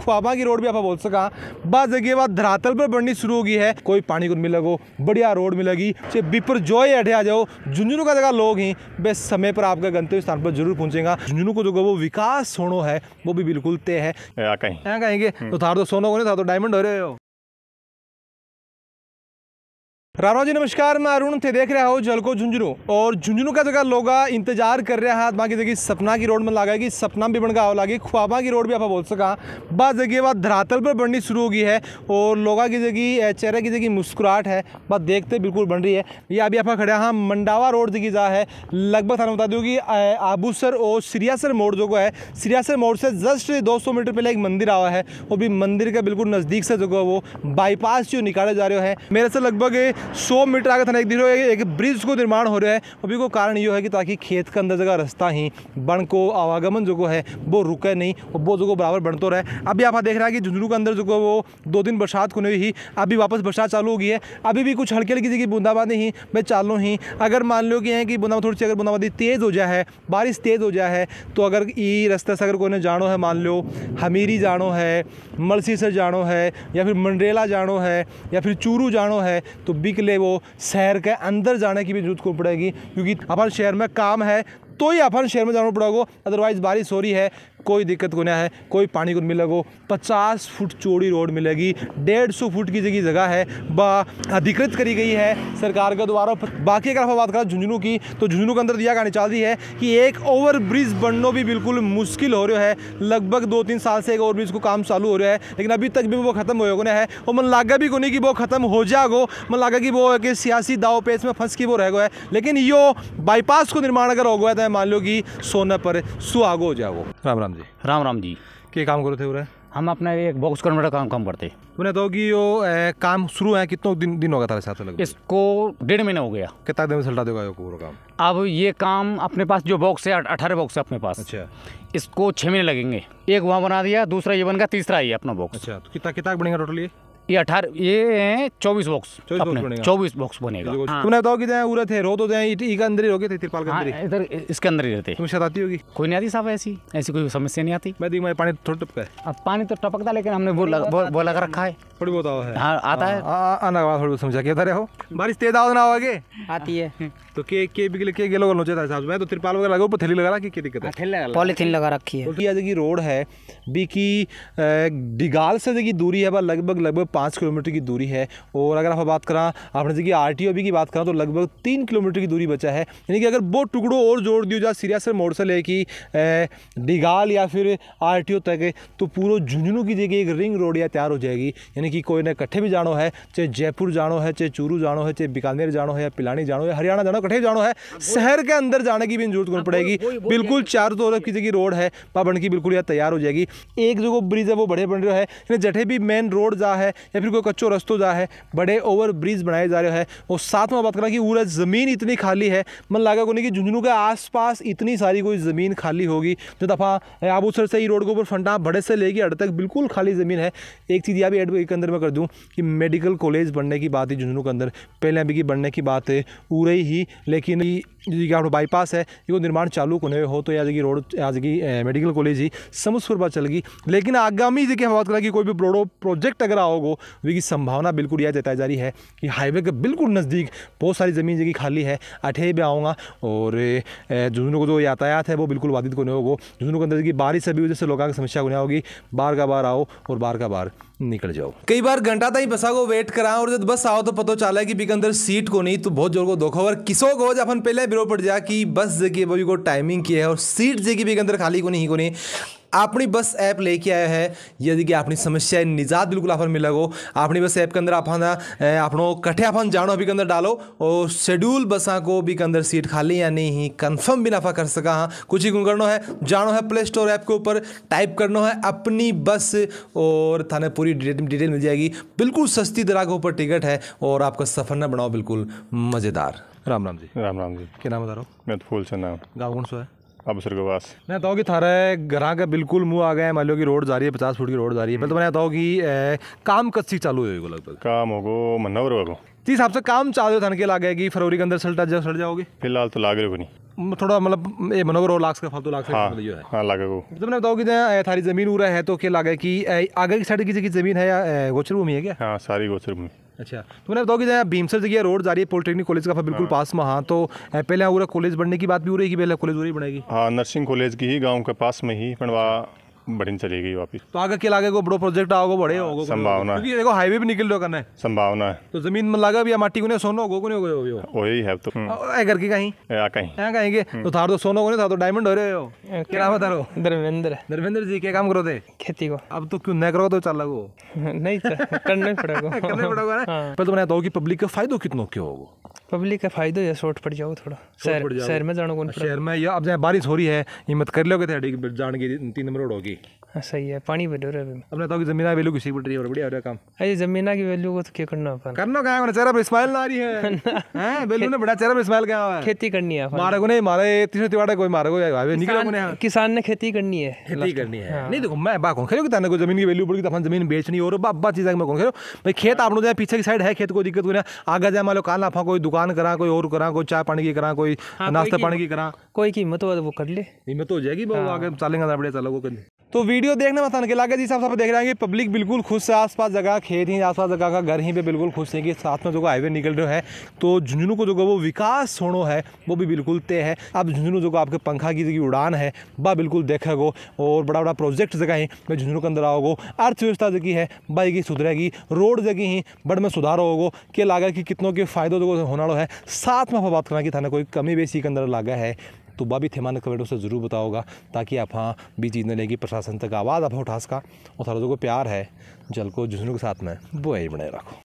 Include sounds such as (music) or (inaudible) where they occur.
ख्वाबा की रोड भी आप बोल सका बाद जगह बाद धरातल पर बननी शुरू होगी है कोई पानी को मिलेगो बढ़िया रोड मिलेगी चाहे बिपर ही अठे आ जाओ झुंझुनू का जगह लोग ही बे समय पर आपका गंतव्य स्थान पर जरूर पहुंचेगा झुंझुनू को जो वो विकास सोनो है वो भी बिल्कुल तय है कहेंगे तो थार तो सोनो को नहीं था तो डायमंड हो रहे हो राम राम जी नमस्कार मैं अरुण थे देख रहा हूँ जलको झुंझुनू और झुंझुनू का जगह लोग इंतजार कर रहे हैं बाकी जगह सपना की रोड में लगा कि सपना भी बन गया लागी ख्वाबा की रोड भी आप बोल सका बा जगह बात धरातल पर बननी शुरू हो गई है और लोगा की जगह चेहरे की जगह मुस्कुराहट है बात देखते बिल्कुल बन रही है ये अभी आप खड़े हाँ मंडावा रोड जगह जहाँ है लगभग थाना बता दूँ कि आबूसर और सिरियासर मोड़ जो है सिरियासर मोड़ से जस्ट दो मीटर पहले एक मंदिर आवा है वो भी मंदिर का बिल्कुल नज़दीक से जो वो बाईपास जो निकाले जा रहे हैं मेरे से लगभग सौ मीटर आगे थाना एक दिन एक ब्रिज को निर्माण हो रहा है अभी को कारण ये है कि ताकि खेत के अंदर जगह रास्ता ही बन को आवागमन जो को है वो रुके नहीं और वो जो को बराबर बढ़ तो रहे अभी आप देख रहे हैं कि झुंझुनू के अंदर जो वो दो दिन बरसात होने ही अभी वापस बरसात चालू हो गई है अभी भी कुछ हल्की हल्की जगह बूंदाबांदी ही मैं चालू ही अगर मान लो कि यहाँ कि बूंदा थोड़ी सी अगर बूंदाबांदी तेज़ हो जाए है बारिश तेज़ हो जाए है तो अगर ई रास्ते से अगर कोई जानो है मान लो हमीरी जानो है मलसी से जानो है या फिर मंडरेला जानो है या फिर चूरू जानो है तो बी अभी के लिए वो शहर के अंदर जाने की भी जरूरत को पड़ेगी क्योंकि अपन शहर में काम है तो ही अपन शहर में जाना पड़ेगा अदरवाइज़ बारिश हो रही है कोई दिक्कत को है कोई पानी को मिलेगा पचास फुट चौड़ी रोड मिलेगी डेढ़ सौ फुट की जगह जगह है अधिकृत करी गई है सरकार के द्वारा बाकी अगर बात करें झुंझुनू की तो झुंझुनू के अंदर दिया गाने चाल रही है कि एक ओवर ब्रिज भी बिल्कुल मुश्किल हो रहा है लगभग दो तीन साल से एक ओवर ब्रिज को काम चालू हो रहा है लेकिन अभी तक भी वो खत्म हो गया है और मन लागा भी को नहीं कि वो खत्म हो जाएगा मन लागे कि वो एक सियासी दाव पे में फंस के वो रह गया है लेकिन यो बाईपास को निर्माण अगर हो गया तो मान लो कि सोना पर सुहागो हो जाओ राम राम राम जी राम राम जी के काम करते थे रहे हम अपना एक बॉक्स कन्वर्टर का काम काम करते हैं तूने तो कि यो ए, काम शुरू है कितनों दिन दिन हो गया तारे साथ लग इसको डेढ़ महीना हो गया कितना दिन में सल्टा देगा यो पूरा काम अब ये काम अपने पास जो बॉक्स है अठारह बॉक्स है अपने पास अच्छा इसको छः महीने लगेंगे एक वहाँ बना दिया दूसरा ये बन गया तीसरा ये अपना बॉक्स अच्छा तो कितना कितना बनेगा टोटल ये ये अठारह ये हैं चौबीस बॉक्स अपने चौबीस बॉक्स बनेगा हाँ। तुमने बताओ कि उड़े थे रो तो के अंदर ही रोके थे तिरपाल के हाँ, अंदर इधर इसके अंदर ही रहते तुम्हें आती होगी कोई नहीं आती साहब ऐसी ऐसी कोई समस्या नहीं आती मैं दिमाग पानी थोड़ा टपका है अब पानी तो टपकता लेकिन हमने वो वो लगा रखा है थोड़ी बहुत है हाँ आता है हाँ, आना बात थोड़ी समझा के रहो बारिश तेज आओ ना आगे आती है तो के के भी के के लोग चाहता है साहब मैं तो तिरपाल वगैरह लगा ऊपर थैली लगा रखी क्या दिक्कत है पॉलीथीन लगा रखी है रोड है बी की डिगाल से जगह दूरी है लगभग लगभग पाँच किलोमीटर की दूरी है और अगर आप बात करा आपने कि आर टी की बात करा तो लगभग तीन किलोमीटर की दूरी बचा है यानी कि अगर वो टुकड़ों और जोड़ दियो जाए सीरिया से मोड़ से लेके डिगाल या फिर आर तक तो पूरे झुंझुनू की जगह एक रिंग रोड या तैयार हो जाएगी यानी कि कोई ने कट्ठे भी जानो है चाहे जयपुर जानो है चाहे चूरू जानो है चाहे बीकानेर जानो है या पिलानी जानो है हरियाणा जानो कट्ठे जानो है शहर के अंदर जाने की भी जरूरत नहीं हाँ, पड़ेगी बिल्कुल चारों तरफ की जगह रोड है पाबन की बिल्कुल यह तैयार हो जाएगी एक जो ब्रिज है वो बड़े बन रहे है जटे भी मेन रोड जा है या फिर कोई कच्चो रस्तों जा है बड़े ओवर ब्रिज बनाए जा रहे हैं और साथ में बात करना कि पूरा ज़मीन इतनी खाली है मन लगा को नहीं कि झुंझुनू के आसपास इतनी सारी कोई ज़मीन खाली होगी जो दफ़ा आबूसर से ही रोड के ऊपर फंटा बड़े से लेगी अड़ तक बिल्कुल खाली ज़मीन है एक चीज़ यह भी एड के अंदर मैं कर दूँ कि मेडिकल कॉलेज बनने की बात है झुंझुनू के अंदर पहले अभी की बनने की बात है उरई ही लेकिन बाईपास है ये निर्माण चालू होने हो तो यहाँ जगह रोड आज की मेडिकल कॉलेज ही समझपुर पर चलगी लेकिन आगामी जगह बात करें कि कोई भी ब्रोडो प्रोजेक्ट अगर आओगे क्योंकि संभावना बिल्कुल यह जताई जा रही है कि हाईवे के बिल्कुल नज़दीक बहुत सारी ज़मीन जगह खाली है अठे भी आऊँगा और जुनू को जो यातायात है वो बिल्कुल बाधित को नहीं होगा जुनू के अंदर की बारिश अभी वजह से लोगों की समस्या को नहीं होगी बार का बार आओ और बार का बार निकल जाओ कई बार घंटा तक बसा को वेट करा और जब बस आओ तो पता चला कि बिक अंदर सीट को नहीं तो बहुत जोर को धोखा और किसो को जब अपन पहले बिरो पड़ जा कि बस जगह अभी को टाइमिंग की है और सीट जगह बिक अंदर खाली को नहीं को नहीं अपनी बस ऐप लेके આવ્યા હે यदि कि આપણી समस्या निजात बिल्कुल આપણ मिलेगो अपनी बस ऐप के अंदर આપના આપણો कठे આપણ जानो अभी के अंदर डालो और शेड्यूल बसा को भी के अंदर सीट खाली या नहीं कंफर्म भी नाफा कर सका हाँ कुछ ही करना है जानो है प्ले स्टोर ऐप के ऊपर टाइप करना है अपनी बस और थाने पूरी डिटेल मिल जाएगी बिल्कुल सस्ती दरा के ऊपर टिकट है और आपका सफर ना बनाओ बिल्कुल मज़ेदार राम राम जी राम राम जी क्या नाम बता रहा हूँ मैं तो फूल से नाम गाँव कौन सा है अब पास मैं बताओ तो कि थारा घर का बिल्कुल मुँह आ गया है मान लो कि रोड जा रही है पचास फुट की रोड जा रही है पहले मतलब तो मैंने बताओ कि काम कच्ची चालू होगी लगभग काम होगो महीना और होगो जी हिसाब से काम चालू थान के लागे कि फरवरी के अंदर सल्टा जा सड़ जाओगे फिलहाल तो लागे नहीं थोड़ा मतलब ये मनोवर और लाख का फालतू लाख हाँ, मतलब है हाँ लागे को मतलब तो मैंने बताओ कि थारी जमीन उरा है तो क्या लागे कि आगे की साइड की जगह जमीन है या गोचर भूमि है क्या हाँ सारी गोचर भूमि अच्छा तो मैंने बताओ कि जहाँ भीमसर जगह रोड जा रही है पॉलिटेक्निक कॉलेज का बिल्कुल हाँ। पास में हाँ तो पहले पूरा कॉलेज बनने की बात भी हो रही है कि पहले कॉलेज हो रही बनेगी हाँ नर्सिंग कॉलेज की ही गाँव के पास में ही पंडवा बढ़िन चली गई वापिस तो आगे के लागे को बड़ो प्रोजेक्ट आओगे बड़े हाँ, होगो संभावना क्योंकि देखो हाईवे भी निकल करना है संभावना है तो जमीन में लगा भी माटी को सोनो होगो कोने होयो वही है तो ए करके कहीं कहीं या हाँ, कहीं हम्म। तो थार तो सोनो को नहीं था तो डायमंड हो रहे हो क्या नाम है तारो धर्मेंद्र धर्मेंद्र जी क्या काम करो थे खेती को अब तो क्यों नहीं करो तो चल लगो नहीं तो, करना पड़ेगा (laughs) करना पड़ेगा ना पर तुमने दो की पब्लिक का फायदा कितना क्यों होगा पब्लिक का फायदा है शॉर्ट पड़ जाओ थोड़ा शहर शहर में जानो कौन शहर में या अब जाए बारिश हो रही है हिम्मत कर लोगे थे जान की तीन नंबर रोड होगी हाँ, सही है पानी बढ़ो रहा है अपने तो जमीन की वैल्यू किसी बढ़ रही है बढ़िया काम अरे हाँ, जमीन की वैल्यू को तो क्या करना अपन करना क्या है चेहरा पर स्माइल ना रही है वैल्यू (laughs) हाँ, ने बड़ा चेहरा पर स्माइल क्या है खेती करनी है मारे को नहीं मारे तीसरे तिवाड़े कोई मारे को हाईवे किसान ने खेती करनी है खेती करनी है नहीं देखो मैं बा खेलो कि को जमीन की वैल्यू बढ़ गई तो अपन जमीन बेचनी और बाबा चीज मैं कौन खेलो भाई खेत आप जाए पीछे की साइड है खेत को दिक्कत हो रहा है आगे जाए मान लो काला फा कोई दुकान दुकान करा कोई और करा कोई चाय पानी की करा कोई हाँ, नाश्ता पानी की करा कोई कीमत हो तो वो कर ले कीमत हो जाएगी वो हाँ। आगे चलेंगे बढ़िया चलोगे तो वीडियो देखने में आसान के लागे जिस हिसाब से देख रहे हैं कि पब्लिक बिल्कुल खुश है आसपास जगह खेत ही आसपास जगह का घर ही पे बिल्कुल खुश है कि साथ में जो हाईवे निकल रहे हैं तो झुंझुनू को जो वो विकास होना है वो भी बिल्कुल तय है अब झुंझुनू जो आपके पंखा की जो उड़ान है वह बिल्कुल देखेगो और बड़ा बड़ा प्रोजेक्ट जगह ही मैं झुंझुनू के अंदर आओगो अर्थव्यवस्था जगह है बाई की सुधरेगी रोड जगह ही बड़ में सुधार होगो के लागे कि कितनों के फायदों जो होना है साथ में बात करना कि थाना कोई कमी बेसी के अंदर लागे है तो वह भी थेमानत कमेंट उसे ज़रूर बताओगा ताकि आप हाँ भी चीज़ लेगी प्रशासन तक आवाज़ आप उठा सका और थोड़ा जो को प्यार है जल को झुंझुनू के साथ में वो यही बनाए रखो